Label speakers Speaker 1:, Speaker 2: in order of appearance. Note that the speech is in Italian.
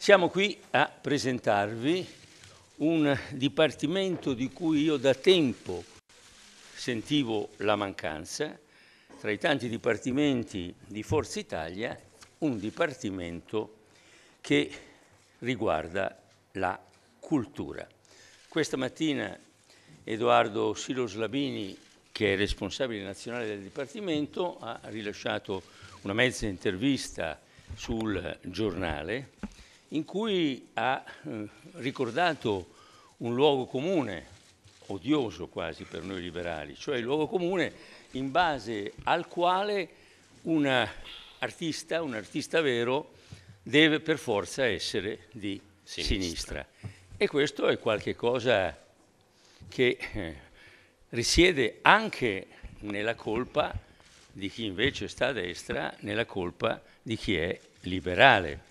Speaker 1: Siamo qui a presentarvi un dipartimento di cui io da tempo sentivo la mancanza, tra i tanti dipartimenti di Forza Italia, un dipartimento che riguarda la cultura. Questa mattina Edoardo Silo Slabini, che è responsabile nazionale del dipartimento, ha rilasciato una mezza intervista sul giornale in cui ha eh, ricordato un luogo comune, odioso quasi per noi liberali, cioè il luogo comune in base al quale un artista, un artista vero, deve per forza essere di sinistra. sinistra. E questo è qualcosa che eh, risiede anche nella colpa di chi invece sta a destra, nella colpa di chi è liberale.